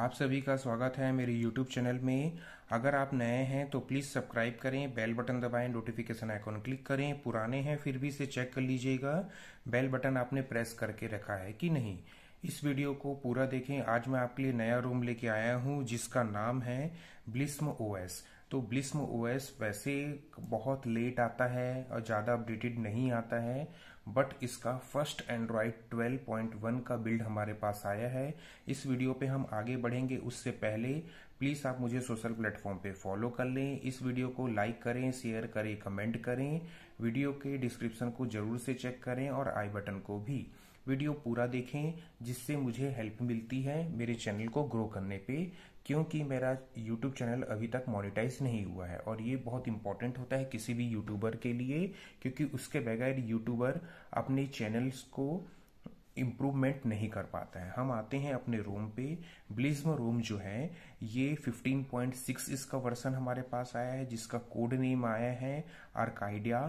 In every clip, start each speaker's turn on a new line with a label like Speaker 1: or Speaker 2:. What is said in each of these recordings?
Speaker 1: आप सभी का स्वागत है मेरे YouTube चैनल में अगर आप नए हैं तो प्लीज़ सब्सक्राइब करें बेल बटन दबाएं नोटिफिकेशन आइकॉन क्लिक करें पुराने हैं फिर भी इसे चेक कर लीजिएगा बेल बटन आपने प्रेस करके रखा है कि नहीं इस वीडियो को पूरा देखें आज मैं आपके लिए नया रूम लेके आया हूँ जिसका नाम है ब्लिस्म ओएस तो ब्लिस्म ओएस वैसे बहुत लेट आता है और ज़्यादा अपडेटेड नहीं आता है बट इसका फर्स्ट एंड्रॉयड 12.1 का बिल्ड हमारे पास आया है इस वीडियो पे हम आगे बढ़ेंगे उससे पहले प्लीज़ आप मुझे सोशल प्लेटफॉर्म पे फॉलो कर लें इस वीडियो को लाइक करें शेयर करें कमेंट करें वीडियो के डिस्क्रिप्शन को जरूर से चेक करें और आई बटन को भी वीडियो पूरा देखें जिससे मुझे हेल्प मिलती है मेरे चैनल को ग्रो करने पे क्योंकि मेरा YouTube चैनल अभी तक मोनेटाइज नहीं हुआ है और ये बहुत इंपॉर्टेंट होता है किसी भी यूट्यूबर के लिए क्योंकि उसके बगैर यूट्यूबर अपने चैनल्स को इम्प्रूवमेंट नहीं कर पाता है हम आते हैं अपने रोम पे ब्लिज्म रोम जो है ये 15.6 इसका वर्सन हमारे पास आया है जिसका कोड नेम आया है आर्काइडिया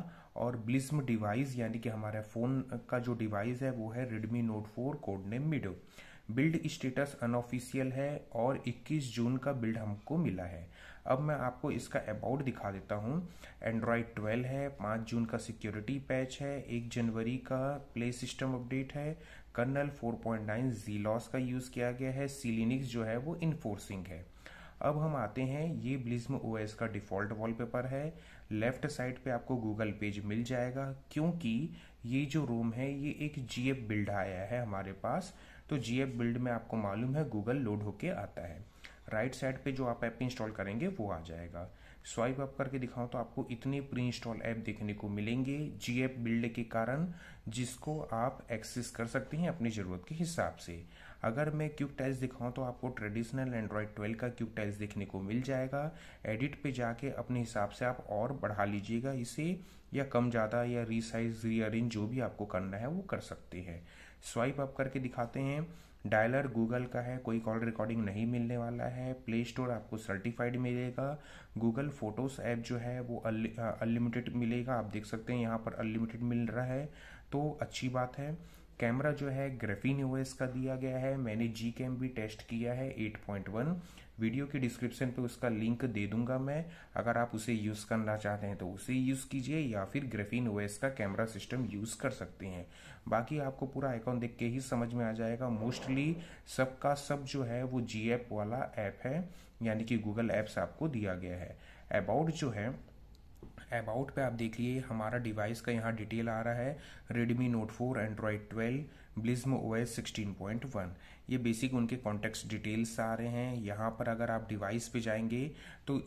Speaker 1: और ब्लिज्म डिवाइस यानी कि हमारा फ़ोन का जो डिवाइस है वो है Redmi Note four code name Mido build status unofficial है और 21 जून का बिल्ड हमको मिला है अब मैं आपको इसका अबाउट दिखा देता हूँ एंड्रॉयड 12 है 5 जून का सिक्योरिटी पैच है 1 जनवरी का प्ले सिस्टम अपडेट है कर्नल 4.9 जी लॉस का यूज़ किया गया है सीलिनिक्स जो है वो इन्फोर्सिंग है अब हम आते हैं ये ब्लिज्म ओएस का डिफ़ॉल्ट वॉलपेपर है लेफ्ट साइड पे आपको गूगल पेज मिल जाएगा क्योंकि ये जो रूम है ये एक जीएफ बिल्ड आया है हमारे पास तो जी एप बिल्ड में आपको मालूम है गूगल लोड होके आता है राइट साइड पे जो आप ऐप इंस्टॉल करेंगे वो आ जाएगा स्वाइप अप करके दिखाऊं तो आपको इतने प्री इंस्टॉल ऐप देखने को मिलेंगे जी एप बिल्ड के कारण जिसको आप एक्सेस कर सकते हैं अपनी ज़रूरत के हिसाब से अगर मैं क्यूब टाइल्स दिखाऊं तो आपको ट्रेडिशनल एंड्रॉयड 12 का क्यूब टाइल्स देखने को मिल जाएगा एडिट पे जाके अपने हिसाब से आप और बढ़ा लीजिएगा इसे या कम ज़्यादा या रिसाइज रीअरेंज जो भी आपको करना है वो कर सकते हैं स्वाइप अप करके दिखाते हैं डायलर गूगल का है कोई कॉल रिकॉर्डिंग नहीं मिलने वाला है प्ले स्टोर आपको सर्टिफाइड मिलेगा गूगल फोटोज़ ऐप जो है वो अनलिमिटेड मिलेगा आप देख सकते हैं यहाँ पर अनलिमिटेड मिल रहा है तो अच्छी बात है कैमरा जो है ग्रेफीन ओएस का दिया गया है मैंने जी कैम भी टेस्ट किया है 8.1 वीडियो के डिस्क्रिप्शन पे उसका लिंक दे दूंगा मैं अगर आप उसे यूज़ करना चाहते हैं तो उसे यूज़ कीजिए या फिर ग्रेफीन ओएस का कैमरा सिस्टम यूज़ कर सकते हैं बाकी आपको पूरा आइकॉन देख के ही समझ में आ जाएगा मोस्टली सबका सब जो है वो जी एप वाला ऐप है यानी कि गूगल ऐप्स आपको दिया गया है अबाउट जो है अबाउट पे आप देख लिए हमारा डिवाइस का यहाँ डिटेल आ रहा है Redmi Note four android twelve ब्लिज्म O S sixteen point one ये बेसिक उनके कॉन्टेक्ट डिटेल्स आ रहे हैं यहाँ पर अगर आप डिवाइस पे जाएंगे तो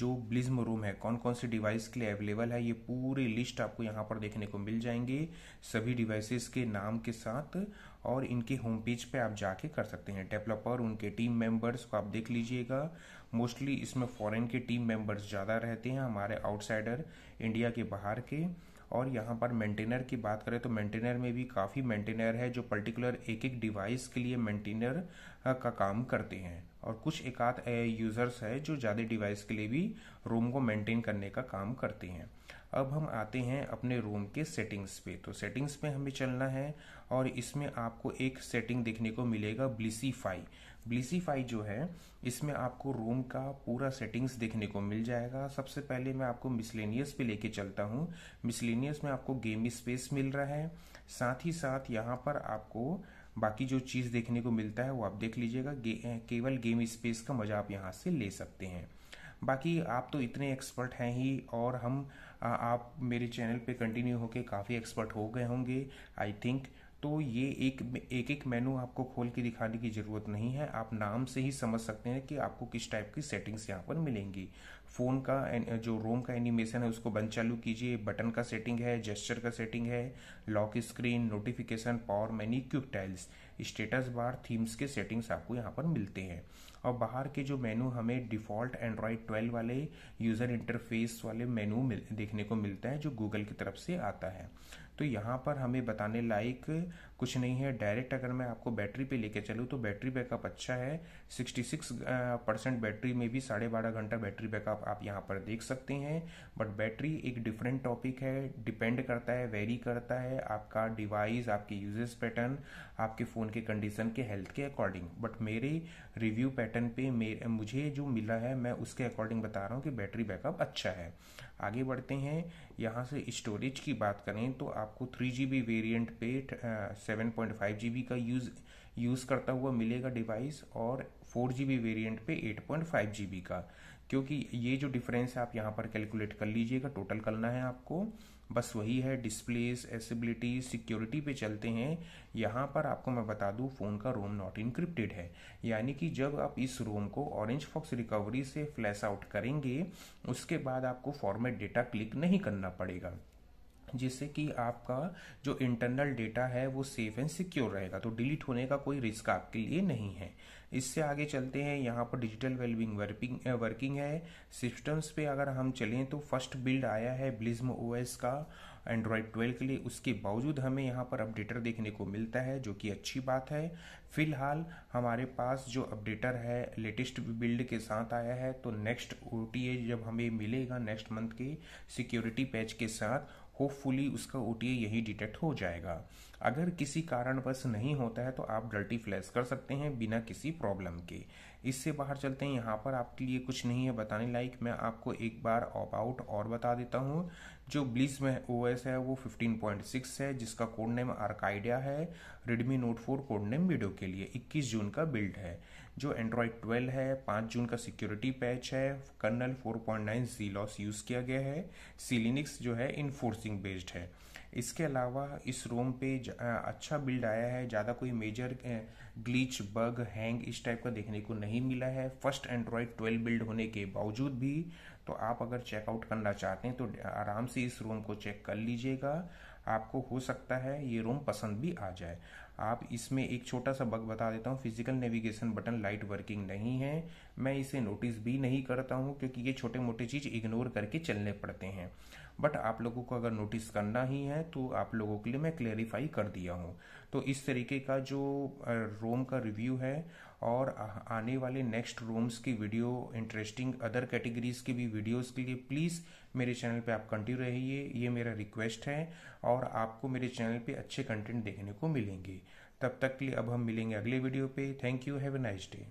Speaker 1: जो ब्लिज्म रूम है कौन कौन से डिवाइस के लिए अवेलेबल है ये पूरी लिस्ट आपको यहाँ पर देखने को मिल जाएंगे सभी डिवाइसेस के नाम के साथ और इनके होम पेज पे आप जाके कर सकते हैं डेवलपर उनके टीम मेंबर्स को आप देख लीजिएगा मोस्टली इसमें फॉरेन के टीम मेंबर्स ज़्यादा रहते हैं हमारे आउटसाइडर इंडिया के बाहर के और यहाँ पर मेंटेनर की बात करें तो मेंटेनर में भी काफ़ी मेंटेनर है जो पर्टिकुलर एक एक डिवाइस के लिए मेंटेनर का काम करते हैं और कुछ एक आध यूज़र्स है जो ज़्यादा डिवाइस के लिए भी रूम को मेंटेन करने का काम करते हैं अब हम आते हैं अपने रूम के सेटिंग्स पे तो सेटिंग्स पे हमें चलना है और इसमें आपको एक सेटिंग देखने को मिलेगा ब्लिसीफाई ब्लीसीफाई जो है इसमें आपको रूम का पूरा सेटिंग्स देखने को मिल जाएगा सबसे पहले मैं आपको मिसलेनियस पे लेके चलता हूँ मिसलेनियस में आपको गेम स्पेस मिल रहा है साथ ही साथ यहाँ पर आपको बाकी जो चीज़ देखने को मिलता है वो आप देख लीजिएगा गे, केवल गेम स्पेस का मज़ा आप यहाँ से ले सकते हैं बाकी आप तो इतने एक्सपर्ट हैं ही और हम आ, आप मेरे चैनल पे कंटिन्यू होके काफ़ी एक्सपर्ट हो गए होंगे आई थिंक तो ये एक एक एक मेनू आपको खोल के दिखाने की ज़रूरत नहीं है आप नाम से ही समझ सकते हैं कि आपको किस टाइप की सेटिंग्स यहाँ पर मिलेंगी फ़ोन का जो रोम का एनिमेशन है उसको बंद चालू कीजिए बटन का सेटिंग है जेस्चर का सेटिंग है lock screen notification power menu quick tiles status bar themes के सेटिंग्स आपको यहाँ पर मिलते हैं और बाहर के जो मेनू हमें डिफ़ॉल्ट एंड्रॉयड ट्वेल्व वाले यूज़र इंटरफेस वाले मेनू देखने को मिलता है जो गूगल की तरफ से आता है तो यहाँ पर हमें बताने लायक कुछ नहीं है डायरेक्ट अगर मैं आपको बैटरी पे लेके चलूँ तो बैटरी बैकअप अच्छा है 66 परसेंट बैटरी में भी साढ़े बारह घंटा बैटरी बैकअप आप यहाँ पर देख सकते हैं बट बैटरी एक डिफरेंट टॉपिक है डिपेंड करता है वेरी करता है आपका डिवाइस आपके यूजेस पैटर्न आपके फ़ोन के कंडीशन के हेल्थ के अकॉर्डिंग बट मेरे रिव्यू पैटर्न पे मेरे मुझे जो मिला है मैं उसके अकॉर्डिंग बता रहा हूँ कि बैटरी बैकअप अच्छा है आगे बढ़ते हैं यहाँ से स्टोरेज की बात करें तो आपको थ्री जी बी वेरियंट पे seven point five G B का यूज़ यूज़ करता हुआ मिलेगा डिवाइस और फोर जी बी वेरियंट पे eight point five G B का क्योंकि ये जो डिफरेंस है आप यहाँ पर कैलकुलेट कर लीजिएगा टोटल करना है आपको बस वही है डिस्प्लेस एसेबिलिटी सिक्योरिटी पे चलते हैं यहाँ पर आपको मैं बता दूँ फ़ोन का रोम नॉट इनक्रिप्टेड है यानी कि जब आप इस रोम को ऑरेंज फॉक्स रिकवरी से फ्लैश आउट करेंगे उसके बाद आपको फॉर्मेट डेटा क्लिक नहीं करना पड़ेगा जिससे कि आपका जो इंटरनल डेटा है वो सेफ एंड सिक्योर रहेगा तो डिलीट होने का कोई रिस्क आपके लिए नहीं है इससे आगे चलते हैं यहाँ पर डिजिटल वेलबिंग वर्किंग वर्किंग है सिस्टम्स पे अगर हम चलें तो फर्स्ट बिल्ड आया है ब्लिज्म ओएस का एंड्रॉयड 12 के लिए उसके बावजूद हमें यहाँ पर अपडेटर देखने को मिलता है जो कि अच्छी बात है फिलहाल हमारे पास जो अपडेटर है लेटेस्ट बिल्ड के साथ आया है तो नेक्स्ट ओ जब हमें मिलेगा नेक्स्ट मंथ के सिक्योरिटी पैच के साथ होपफुली उसका ओ यही डिटेक्ट हो जाएगा अगर किसी कारणवश नहीं होता है तो आप डल्टी फ्लैश कर सकते हैं बिना किसी प्रॉब्लम के इससे बाहर चलते हैं यहाँ पर आपके लिए कुछ नहीं है बताने लायक मैं आपको एक बार आउट और बता देता हूँ जो ब्लिस में ओ है वो 15.6 है जिसका कोड नेम आर्काइडिया है Redmi Note 4 code name video के लिए 21 जून का बिल्ड है जो एंड्रॉयड 12 है 5 जून का सिक्योरिटी पैच है कर्नल 4.9 जी लॉस यूज़ किया गया है सीलिनिक्स जो है इनफोर्सिंग बेस्ड है इसके अलावा इस रोम पे अच्छा बिल्ड आया है ज़्यादा कोई मेजर ग्लीच बग हैंग इस टाइप का देखने को नहीं मिला है फर्स्ट एंड्रॉयड ट्वेल्व बिल्ड होने के बावजूद भी तो आप अगर चेकआउट करना चाहते हैं तो आराम से इस रोम को चेक कर लीजिएगा आपको हो सकता है ये रोम पसंद भी आ जाए आप इसमें एक छोटा सा बग बता देता हूँ physical navigation button light working नहीं है मैं इसे नोटिस भी नहीं करता हूँ क्योंकि ये छोटे मोटे चीज़ इग्नोर करके चलने पड़ते हैं बट आप लोगों को अगर नोटिस करना ही है तो आप लोगों के लिए मैं क्लेरिफाई कर दिया हूँ तो इस तरीके का जो रोम का रिव्यू है और आने वाले नेक्स्ट रूम्स की वीडियो इंटरेस्टिंग अदर कैटेगरीज की भी वीडियोस के लिए प्लीज़ मेरे चैनल पे आप कंटिन्यू रहिए ये मेरा रिक्वेस्ट है और आपको मेरे चैनल पे अच्छे कंटेंट देखने को मिलेंगे तब तक के लिए अब हम मिलेंगे अगले वीडियो पे thank you have a nice day